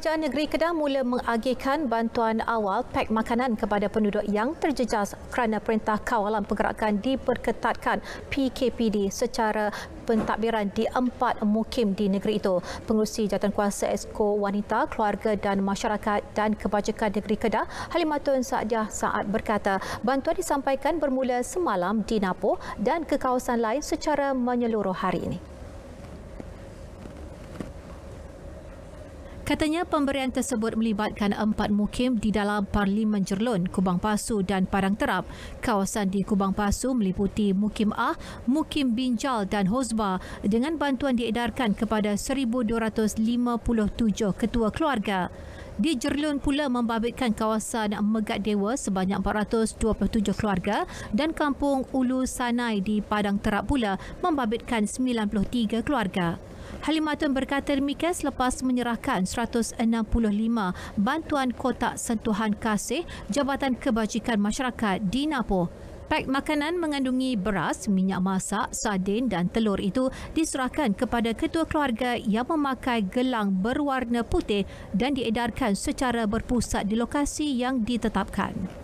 Kerajaan Negeri Kedah mula mengagihkan bantuan awal pek makanan kepada penduduk yang terjejas kerana Perintah Kawalan Pergerakan diperketatkan PKPD secara pentadbiran di empat mukim di negeri itu. Pengurusi Kuasa Esko Wanita, Keluarga dan Masyarakat dan Kebajikan Negeri Kedah, Halimatun Saadiah saat berkata, bantuan disampaikan bermula semalam di Napo dan ke kawasan lain secara menyeluruh hari ini. Katanya pemberian tersebut melibatkan empat mukim di dalam Parlimen Jerlon, Kubang Pasu dan Padang Terap. Kawasan di Kubang Pasu meliputi Mukim Ah, Mukim Binjal dan Hozba dengan bantuan diedarkan kepada 1,257 ketua keluarga. Di Jerlun pula membabitkan kawasan Megat Dewa sebanyak 427 keluarga dan kampung Ulu Sanai di Padang Terap pula membabitkan 93 keluarga. Halimatun berkata demikian selepas menyerahkan 165 bantuan kotak sentuhan kasih Jabatan Kebajikan Masyarakat di Napo. Pak makanan mengandungi beras, minyak masak, sardin dan telur itu diserahkan kepada ketua keluarga yang memakai gelang berwarna putih dan diedarkan secara berpusat di lokasi yang ditetapkan.